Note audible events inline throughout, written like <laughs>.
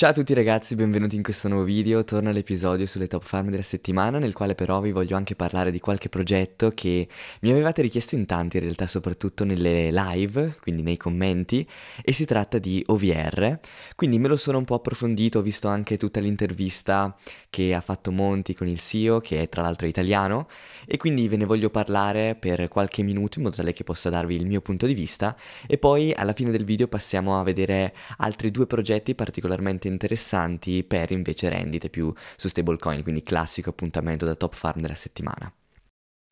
Ciao a tutti ragazzi, benvenuti in questo nuovo video, torno all'episodio sulle top farm della settimana nel quale però vi voglio anche parlare di qualche progetto che mi avevate richiesto in tanti in realtà soprattutto nelle live, quindi nei commenti e si tratta di OVR, quindi me lo sono un po' approfondito, ho visto anche tutta l'intervista che ha fatto Monti con il CEO che è tra l'altro italiano e quindi ve ne voglio parlare per qualche minuto in modo tale che possa darvi il mio punto di vista e poi alla fine del video passiamo a vedere altri due progetti particolarmente interessanti per invece rendite più su stablecoin, quindi classico appuntamento da top farm della settimana.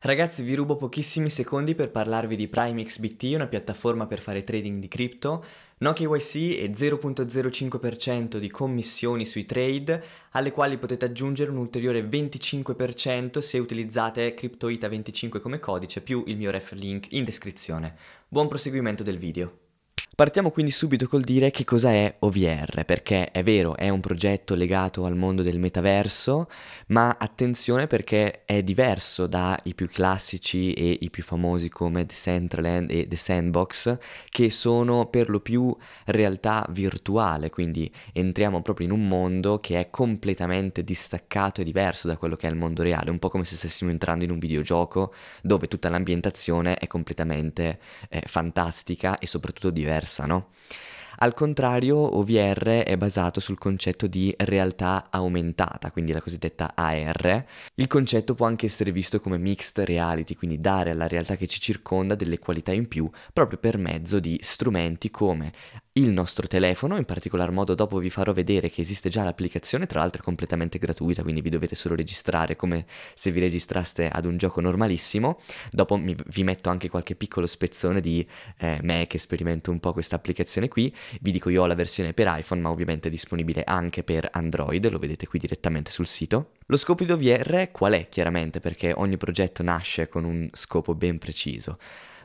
Ragazzi vi rubo pochissimi secondi per parlarvi di PrimeXBT, una piattaforma per fare trading di cripto. No KYC e 0.05% di commissioni sui trade, alle quali potete aggiungere un ulteriore 25% se utilizzate CryptoITA25 come codice più il mio ref link in descrizione. Buon proseguimento del video. Partiamo quindi subito col dire che cosa è OVR, perché è vero, è un progetto legato al mondo del metaverso, ma attenzione perché è diverso dai più classici e i più famosi come The Centraland e The Sandbox, che sono per lo più realtà virtuale, quindi entriamo proprio in un mondo che è completamente distaccato e diverso da quello che è il mondo reale, un po' come se stessimo entrando in un videogioco dove tutta l'ambientazione è completamente eh, fantastica e soprattutto diversa diversa, no? Al contrario, OVR è basato sul concetto di realtà aumentata, quindi la cosiddetta AR. Il concetto può anche essere visto come mixed reality, quindi dare alla realtà che ci circonda delle qualità in più proprio per mezzo di strumenti come il nostro telefono, in particolar modo dopo vi farò vedere che esiste già l'applicazione, tra l'altro è completamente gratuita, quindi vi dovete solo registrare come se vi registraste ad un gioco normalissimo. Dopo mi, vi metto anche qualche piccolo spezzone di eh, me che sperimento un po' questa applicazione qui. Vi dico io ho la versione per iPhone, ma ovviamente è disponibile anche per Android, lo vedete qui direttamente sul sito. Lo scopo di OVR qual è chiaramente? Perché ogni progetto nasce con un scopo ben preciso.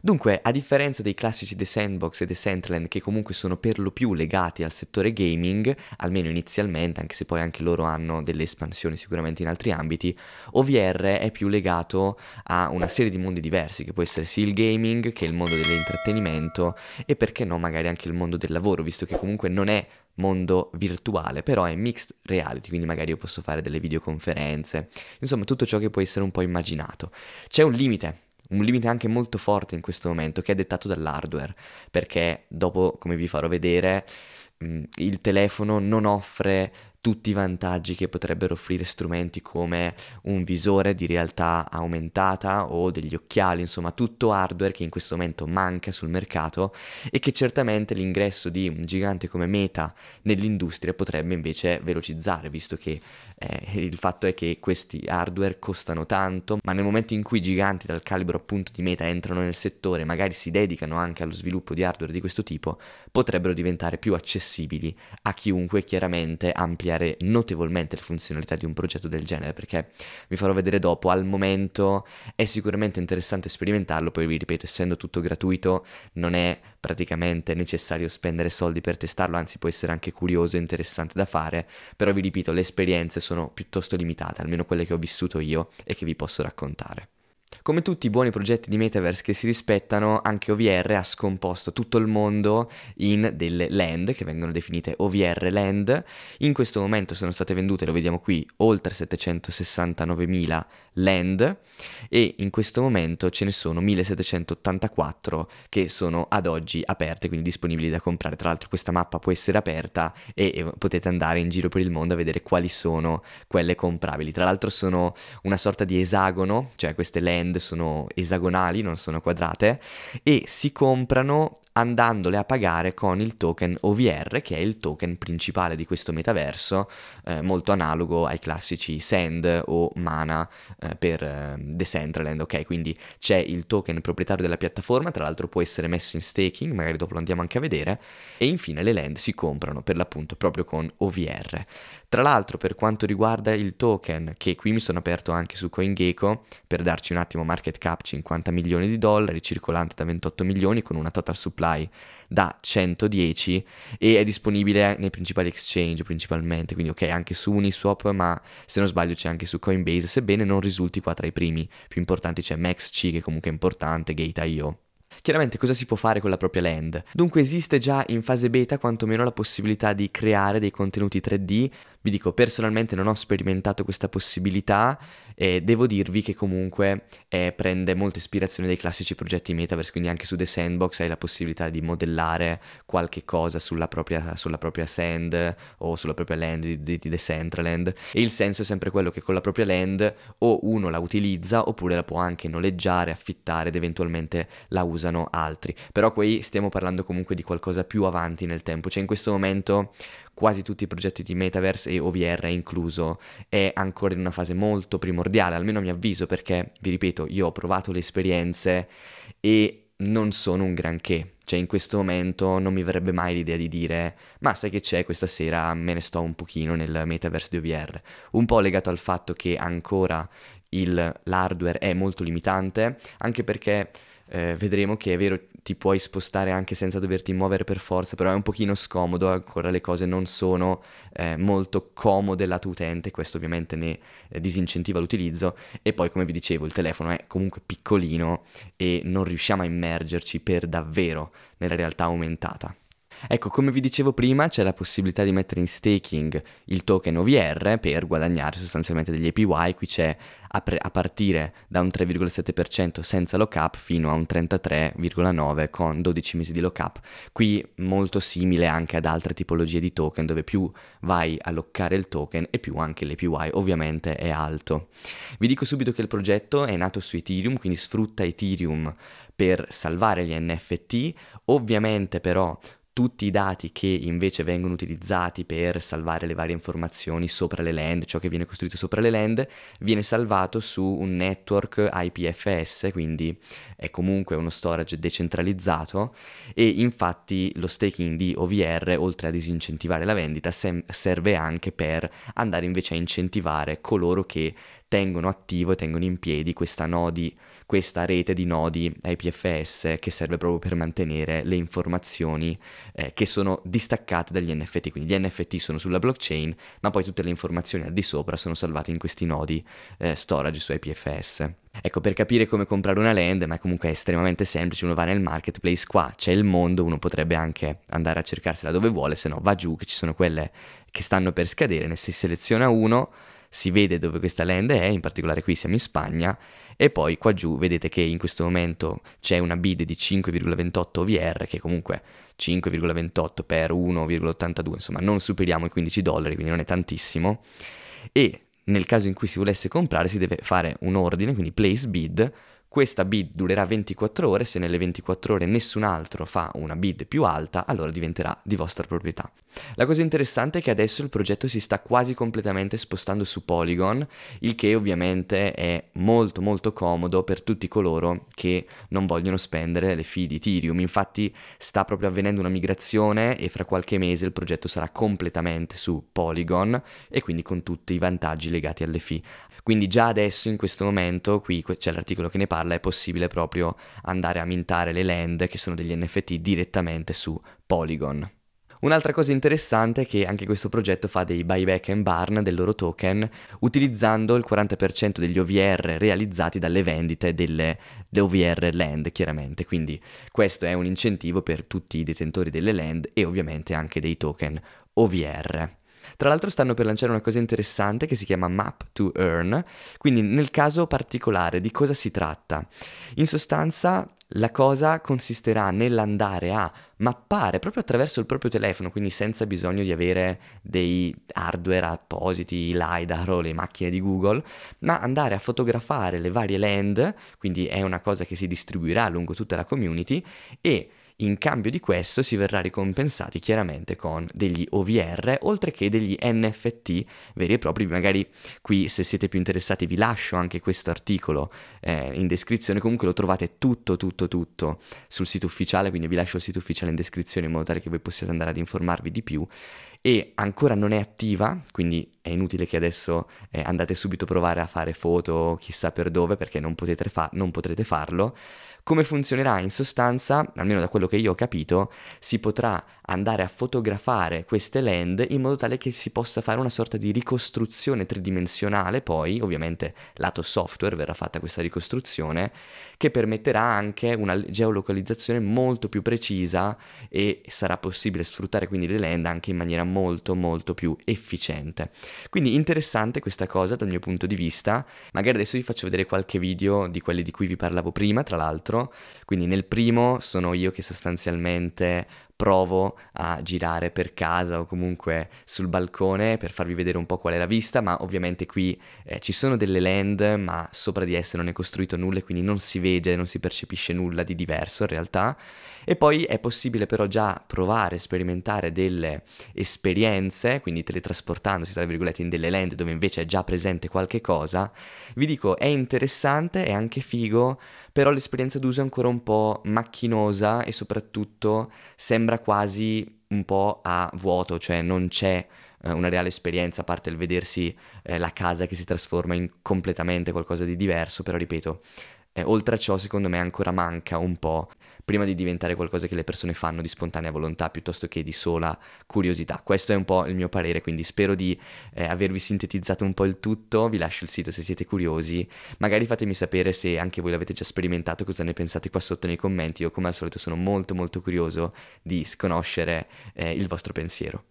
Dunque, a differenza dei classici The Sandbox e The Sandland che comunque sono per lo più legati al settore gaming, almeno inizialmente, anche se poi anche loro hanno delle espansioni sicuramente in altri ambiti, OVR è più legato a una serie di mondi diversi, che può essere sì il gaming, che è il mondo dell'intrattenimento e perché no magari anche il mondo del lavoro, visto che comunque non è mondo virtuale, però è mixed reality, quindi magari io posso fare delle videoconferenze, insomma tutto ciò che può essere un po' immaginato. C'è un limite un limite anche molto forte in questo momento che è dettato dall'hardware, perché dopo, come vi farò vedere, mm, il telefono non offre tutti i vantaggi che potrebbero offrire strumenti come un visore di realtà aumentata o degli occhiali, insomma tutto hardware che in questo momento manca sul mercato e che certamente l'ingresso di un gigante come Meta nell'industria potrebbe invece velocizzare, visto che eh, il fatto è che questi hardware costano tanto, ma nel momento in cui giganti dal calibro appunto di Meta entrano nel settore, magari si dedicano anche allo sviluppo di hardware di questo tipo, potrebbero diventare più accessibili a chiunque chiaramente ampliare ampliare notevolmente le funzionalità di un progetto del genere, perché vi farò vedere dopo, al momento è sicuramente interessante sperimentarlo, poi vi ripeto, essendo tutto gratuito, non è praticamente necessario spendere soldi per testarlo, anzi può essere anche curioso e interessante da fare, però vi ripeto, le esperienze sono piuttosto limitate, almeno quelle che ho vissuto io e che vi posso raccontare. Come tutti i buoni progetti di metaverse che si rispettano, anche OVR ha scomposto tutto il mondo in delle land, che vengono definite OVR land. In questo momento sono state vendute, lo vediamo qui, oltre 769.000 land e in questo momento ce ne sono 1784 che sono ad oggi aperte, quindi disponibili da comprare. Tra l'altro questa mappa può essere aperta e, potete andare in giro per il mondo a vedere quali sono quelle comprabili. Tra l'altro sono una sorta di esagono, cioè queste land end sono esagonali, non sono quadrate, e si comprano andandole a pagare con il token OVR, che è il token principale di questo metaverso, eh, molto analogo ai classici Sand o Mana eh, per eh, Decentraland, ok? Quindi c'è il token proprietario della piattaforma, tra l'altro può essere messo in staking, magari dopo lo andiamo anche a vedere, e infine le land si comprano per l'appunto proprio con OVR. Tra l'altro per quanto riguarda il token, che qui mi sono aperto anche su CoinGecko, per darci un attimo market cap 50 milioni di dollari, circolante da 28 milioni con una total supply supply da 110 e è disponibile nei principali exchange principalmente, quindi ok anche su Uniswap ma se non sbaglio c'è anche su Coinbase, sebbene non risulti qua tra i primi, più importanti c'è MaxC che comunque è importante, Gate.io. Chiaramente cosa si può fare con la propria land? Dunque esiste già in fase beta quantomeno la possibilità di creare dei contenuti 3D vi dico, personalmente non ho sperimentato questa possibilità e devo dirvi che comunque eh, prende molta ispirazione dai classici progetti Metaverse, quindi anche su The Sandbox hai la possibilità di modellare qualche cosa sulla propria, sulla propria sand o sulla propria land di, di Decentraland e il senso è sempre quello che con la propria land o uno la utilizza oppure la può anche noleggiare, affittare ed eventualmente la usano altri. Però qui stiamo parlando comunque di qualcosa più avanti nel tempo, cioè in questo momento quasi tutti i progetti di metaverse e OVR incluso è ancora in una fase molto primordiale, almeno a mio avviso, perché vi ripeto, io ho provato le esperienze e non sono un granché, cioè in questo momento non mi verrebbe mai l'idea di dire ma sai che c'è questa sera me ne sto un pochino nel metaverse di OVR, un po' legato al fatto che ancora il, l'hardware è molto limitante, anche perché eh, vedremo che è vero ti puoi spostare anche senza doverti muovere per forza, però è un pochino scomodo, ancora le cose non sono eh, molto comode lato utente, questo ovviamente ne eh, disincentiva l'utilizzo e poi come vi dicevo il telefono è comunque piccolino e non riusciamo a immergerci per davvero nella realtà aumentata. Ecco, come vi dicevo prima, c'è la possibilità di mettere in staking il token OVR per guadagnare sostanzialmente degli APY, qui c'è a, pre- a partire da un 3,7% senza lockup fino a un 33,9% con 12 mesi di lockup. Qui molto simile anche ad altre tipologie di token dove più vai a lockare il token e più anche l'APY ovviamente è alto. Vi dico subito che il progetto è nato su Ethereum, quindi sfrutta Ethereum per salvare gli NFT, ovviamente però tutti i dati che invece vengono utilizzati per salvare le varie informazioni sopra le land, ciò che viene costruito sopra le land, viene salvato su un network IPFS, quindi è comunque uno storage decentralizzato e infatti lo staking di OVR, oltre a disincentivare la vendita, sem- serve anche per andare invece a incentivare coloro che tengono attivo e tengono in piedi questa, nodi, questa rete di nodi IPFS che serve proprio per mantenere le informazioni eh, che sono distaccate dagli NFT. Quindi gli NFT sono sulla blockchain, ma poi tutte le informazioni al di sopra sono salvate in questi nodi eh, storage su IPFS. Ecco, per capire come comprare una land, ma comunque è estremamente semplice, uno va nel marketplace, qua c'è il mondo, uno potrebbe anche andare a cercarsela dove vuole, se no va giù che ci sono quelle che stanno per scadere, ne si seleziona uno, si vede dove questa land è, in particolare qui siamo in Spagna, e poi qua giù vedete che in questo momento c'è una bid di 5,28 OVR, che comunque 5,28 per 1,82, insomma non superiamo i 15 dollari, quindi non è tantissimo, e nel caso in cui si volesse comprare si deve fare un ordine, quindi place bid, questa bid durerà 24 ore, se nelle 24 ore nessun altro fa una bid più alta, allora diventerà di vostra proprietà. La cosa interessante è che adesso il progetto si sta quasi completamente spostando su Polygon, il che ovviamente è molto molto comodo per tutti coloro che non vogliono spendere le fee di Ethereum. Infatti sta proprio avvenendo una migrazione e fra qualche mese il progetto sarà completamente su Polygon e quindi con tutti i vantaggi legati alle fee. Quindi già adesso, in questo momento, qui c'è cioè, l'articolo che ne parla, è possibile proprio andare a mintare le land, che sono degli NFT, direttamente su Polygon. Un'altra cosa interessante è che anche questo progetto fa dei buyback and burn del loro token utilizzando il 40% degli OVR realizzati dalle vendite delle, delle OVR land, chiaramente. Quindi questo è un incentivo per tutti i detentori delle land e ovviamente anche dei token OVR. Tra l'altro stanno per lanciare una cosa interessante che si chiama Map to Earn, quindi nel caso particolare di cosa si tratta? In sostanza la cosa consisterà nell'andare a mappare proprio attraverso il proprio telefono, quindi senza bisogno di avere dei hardware appositi, LiDAR o le macchine di Google, ma andare a fotografare le varie land, quindi è una cosa che si distribuirà lungo tutta la community e in cambio di questo si verrà ricompensati chiaramente con degli OVR oltre che degli NFT veri e propri, magari qui se siete più interessati vi lascio anche questo articolo eh, in descrizione, comunque lo trovate tutto tutto tutto sul sito ufficiale, quindi vi lascio il sito ufficiale in descrizione in modo tale che voi possiate andare ad informarvi di più e ancora non è attiva, quindi è inutile che adesso eh, andate subito a provare a fare foto chissà per dove perché non, fa- non potrete farlo. Come funzionerà in sostanza, almeno da quello che io ho capito, si potrà andare a fotografare queste land in modo tale che si possa fare una sorta di ricostruzione tridimensionale, poi ovviamente lato software verrà fatta questa ricostruzione, che permetterà anche una geolocalizzazione molto più precisa e sarà possibile sfruttare quindi le land anche in maniera molto molto più efficiente. Quindi interessante questa cosa dal mio punto di vista, magari adesso vi faccio vedere qualche video di quelli di cui vi parlavo prima, tra l'altro, quindi nel primo sono io che sostanzialmente provo a girare per casa o comunque sul balcone per farvi vedere un po' qual è la vista, ma ovviamente qui eh, ci sono delle land, ma sopra di esse non è costruito nulla, e quindi non si vede, non si percepisce nulla di diverso in realtà e poi è possibile però già provare, sperimentare delle esperienze, quindi teletrasportandosi tra virgolette in delle land dove invece è già presente qualche cosa. Vi dico, è interessante, è anche figo, però l'esperienza d'uso è ancora un po' macchinosa e soprattutto sembra quasi un po' a vuoto, cioè non c'è eh, una reale esperienza, a parte il vedersi eh, la casa che si trasforma in completamente qualcosa di diverso, però ripeto, eh, oltre a ciò, secondo me, ancora manca un po' prima di diventare qualcosa che le persone fanno di spontanea volontà piuttosto che di sola curiosità. Questo è un po' il mio parere, quindi spero di eh, avervi sintetizzato un po' il tutto, vi lascio il sito se siete curiosi, magari fatemi sapere se anche voi l'avete già sperimentato, cosa ne pensate qua sotto nei commenti, io come al solito sono molto molto curioso di sconoscere eh, il vostro pensiero.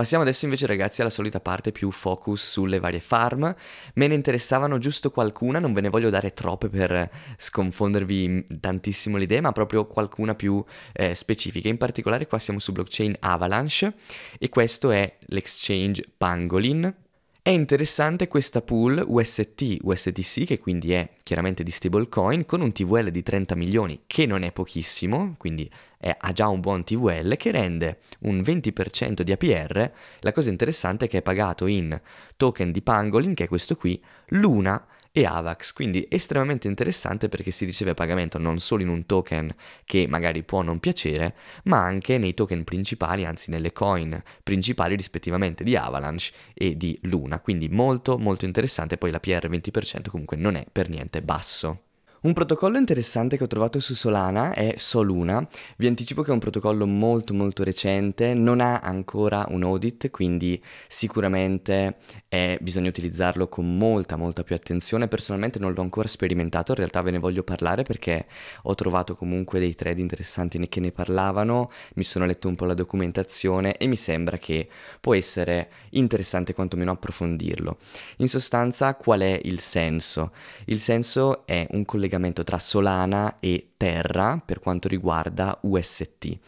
Passiamo adesso invece ragazzi alla solita parte più focus sulle varie farm, me ne interessavano giusto qualcuna, non ve ne voglio dare troppe per sconfondervi tantissimo l'idea, ma proprio qualcuna più eh, specifica, in particolare qua siamo su blockchain Avalanche e questo è l'exchange Pangolin, è interessante questa pool UST-USDC, che quindi è chiaramente di stablecoin, con un TVL di 30 milioni, che non è pochissimo, quindi eh, ha già un buon TVL che rende un 20% di APR. La cosa interessante è che è pagato in token di Pangolin, che è questo qui, Luna e AVAX, quindi estremamente interessante perché si riceve pagamento non solo in un token che magari può non piacere, ma anche nei token principali, anzi nelle coin principali rispettivamente di Avalanche e di Luna, quindi molto molto interessante, poi l'APR 20% comunque non è per niente basso. Un protocollo interessante che ho trovato su Solana è Soluna, vi anticipo che è un protocollo molto molto recente, non ha ancora un audit, quindi sicuramente è, eh, bisogna utilizzarlo con molta molta più attenzione, personalmente non l'ho ancora sperimentato, in realtà ve ne voglio parlare perché ho trovato comunque dei thread interessanti che ne parlavano, mi sono letto un po' la documentazione e mi sembra che può essere interessante quantomeno approfondirlo. In sostanza qual è il senso? Il senso è un collegamento collegamento tra Solana e Terra per quanto riguarda UST.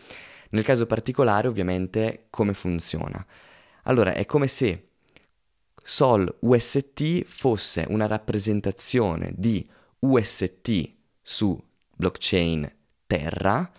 Nel caso particolare ovviamente come funziona? Allora è come se Sol UST fosse una rappresentazione di UST su blockchain Terra,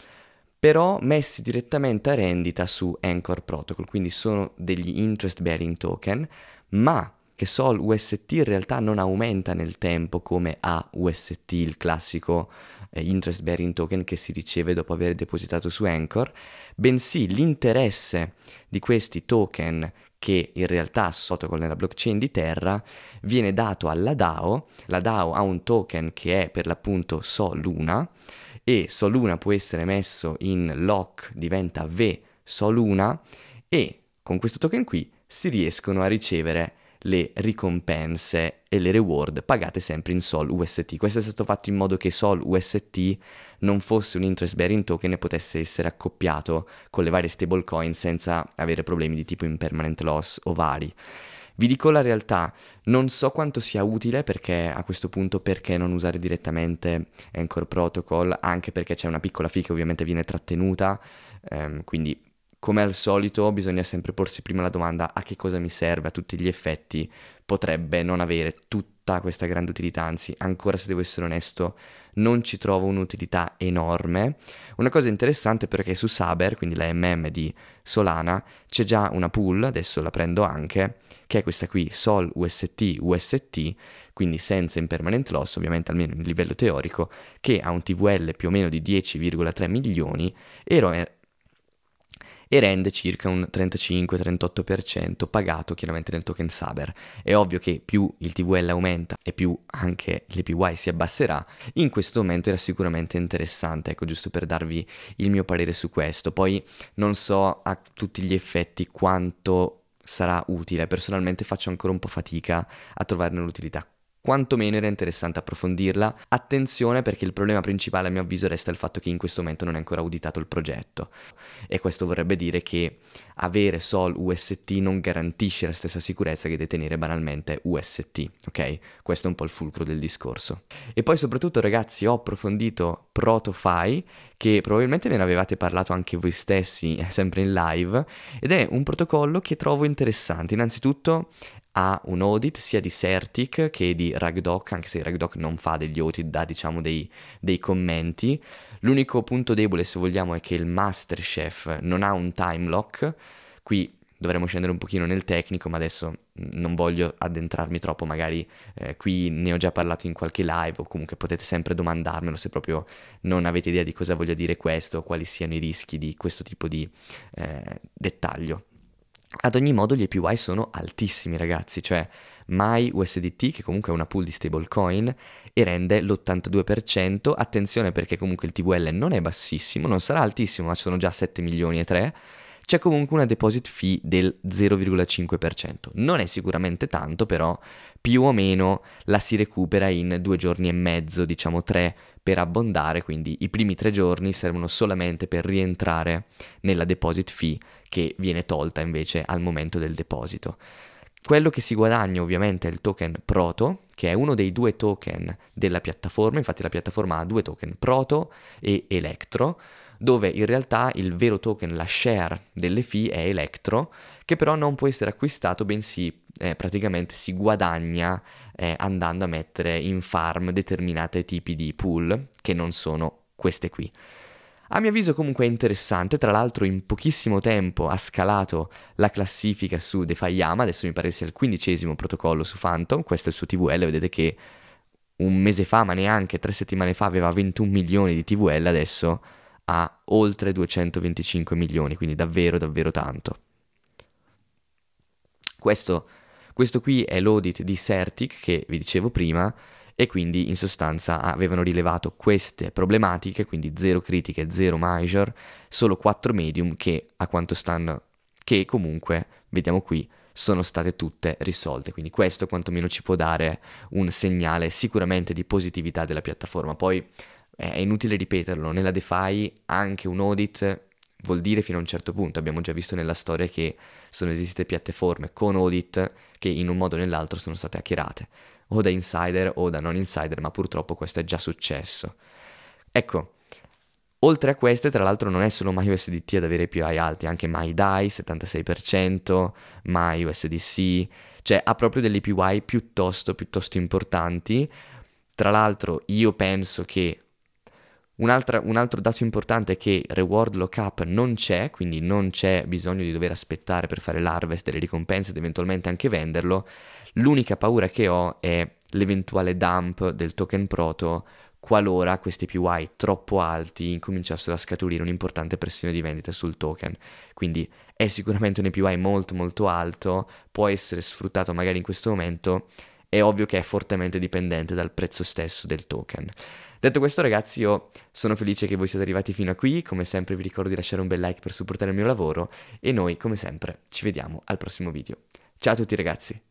però messi direttamente a rendita su Anchor Protocol, quindi sono degli interest bearing token, ma che Sol UST in realtà non aumenta nel tempo come AUST, il classico eh, interest bearing token che si riceve dopo aver depositato su Anchor, bensì l'interesse di questi token che in realtà sotto la blockchain di Terra viene dato alla DAO, la DAO ha un token che è per l'appunto Soluna e Soluna può essere messo in lock, diventa V Soluna e con questo token qui si riescono a ricevere le ricompense e le reward pagate sempre in Sol UST. Questo è stato fatto in modo che Sol UST non fosse un interest bearing token e potesse essere accoppiato con le varie stablecoin senza avere problemi di tipo impermanent loss o vari. Vi dico la realtà, non so quanto sia utile perché a questo punto perché non usare direttamente Anchor Protocol, anche perché c'è una piccola fee che ovviamente viene trattenuta, ehm, quindi come al solito bisogna sempre porsi prima la domanda a che cosa mi serve a tutti gli effetti, potrebbe non avere tutta questa grande utilità, anzi ancora se devo essere onesto non ci trovo un'utilità enorme. Una cosa interessante è perché su Saber, quindi la MM di Solana, c'è già una pool, adesso la prendo anche, che è questa qui, Sol UST UST, quindi senza impermanent loss, ovviamente almeno in livello teorico, che ha un TVL più o meno di 10,3 milioni e e rende circa un 35-38% pagato chiaramente nel token Saber. È ovvio che più il TVL aumenta e più anche l'EPY si abbasserà, in questo momento era sicuramente interessante, ecco giusto per darvi il mio parere su questo. Poi non so a tutti gli effetti quanto sarà utile, personalmente faccio ancora un po' fatica a trovarne l'utilità quantomeno era interessante approfondirla. Attenzione perché il problema principale a mio avviso resta il fatto che in questo momento non è ancora auditato il progetto e questo vorrebbe dire che avere SOL UST non garantisce la stessa sicurezza che detenere banalmente UST, ok? Questo è un po' il fulcro del discorso. E poi soprattutto ragazzi ho approfondito Protofy che probabilmente ve ne avevate parlato anche voi stessi <laughs> sempre in live ed è un protocollo che trovo interessante. Innanzitutto ha un audit sia di Certic che di Ragdoc, anche se Ragdoc non fa degli audit, dà diciamo dei, dei commenti. L'unico punto debole, se vogliamo, è che il Masterchef non ha un time lock. Qui dovremmo scendere un pochino nel tecnico, ma adesso mm, non voglio addentrarmi troppo, magari eh, qui ne ho già parlato in qualche live o comunque potete sempre domandarmelo se proprio non avete idea di cosa voglia dire questo o quali siano i rischi di questo tipo di eh, dettaglio. Ad ogni modo gli APY sono altissimi ragazzi, cioè mai USDT che comunque è una pool di stablecoin e rende l'82%, attenzione perché comunque il TVL non è bassissimo, non sarà altissimo ma ci sono già 7 milioni e 3 c'è comunque una deposit fee del 0,5%. Non è sicuramente tanto, però più o meno la si recupera in due giorni e mezzo, diciamo tre, per abbondare, quindi i primi tre giorni servono solamente per rientrare nella deposit fee che viene tolta invece al momento del deposito. Quello che si guadagna ovviamente è il token Proto, che è uno dei due token della piattaforma, infatti la piattaforma ha due token Proto e Electro, dove in realtà il vero token, la share delle fee è Electro, che però non può essere acquistato, bensì eh, praticamente si guadagna eh, andando a mettere in farm determinati tipi di pool, che non sono queste qui. A mio avviso comunque è interessante, tra l'altro in pochissimo tempo ha scalato la classifica su DeFiYama, adesso mi pare sia il quindicesimo protocollo su Phantom, questo è il suo TVL, vedete che un mese fa, ma neanche tre settimane fa aveva 21 milioni di TVL, adesso a oltre 225 milioni, quindi davvero davvero tanto. Questo, questo qui è l'audit di Certic che vi dicevo prima e quindi in sostanza avevano rilevato queste problematiche, quindi zero critiche, zero major, solo quattro medium che a quanto stanno, che comunque, vediamo qui, sono state tutte risolte. Quindi questo quantomeno ci può dare un segnale sicuramente di positività della piattaforma. Poi è inutile ripeterlo, nella DeFi anche un audit vuol dire fino a un certo punto, abbiamo già visto nella storia che sono esistite piattaforme con audit che in un modo o nell'altro sono state hackerate, o da insider o da non insider, ma purtroppo questo è già successo. Ecco, oltre a queste, tra l'altro non è solo MyUSDT ad avere PI alti, anche MyDAI 76%, MyUSDC, cioè ha proprio delle PY piuttosto, piuttosto importanti. Tra l'altro io penso che un altro, un altro dato importante è che reward lockup non c'è, quindi non c'è bisogno di dover aspettare per fare l'harvest delle ricompense ed eventualmente anche venderlo. L'unica paura che ho è l'eventuale dump del token proto qualora questi PY troppo alti incominciassero a scaturire un'importante pressione di vendita sul token. Quindi è sicuramente un APY molto molto alto, può essere sfruttato magari in questo momento, è ovvio che è fortemente dipendente dal prezzo stesso del token. Detto questo ragazzi io sono felice che voi siete arrivati fino a qui, come sempre vi ricordo di lasciare un bel like per supportare il mio lavoro e noi come sempre ci vediamo al prossimo video. Ciao a tutti ragazzi!